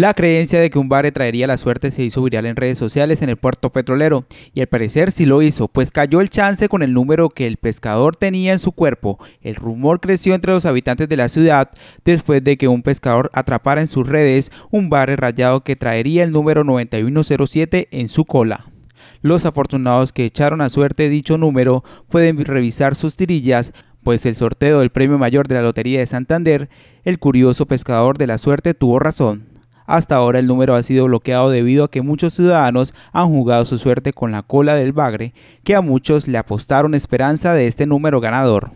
La creencia de que un barre traería la suerte se hizo viral en redes sociales en el puerto petrolero y al parecer sí lo hizo, pues cayó el chance con el número que el pescador tenía en su cuerpo. El rumor creció entre los habitantes de la ciudad después de que un pescador atrapara en sus redes un barre rayado que traería el número 9107 en su cola. Los afortunados que echaron a suerte dicho número pueden revisar sus tirillas pues el sorteo del premio mayor de la Lotería de Santander, el curioso pescador de la suerte tuvo razón. Hasta ahora el número ha sido bloqueado debido a que muchos ciudadanos han jugado su suerte con la cola del bagre, que a muchos le apostaron esperanza de este número ganador.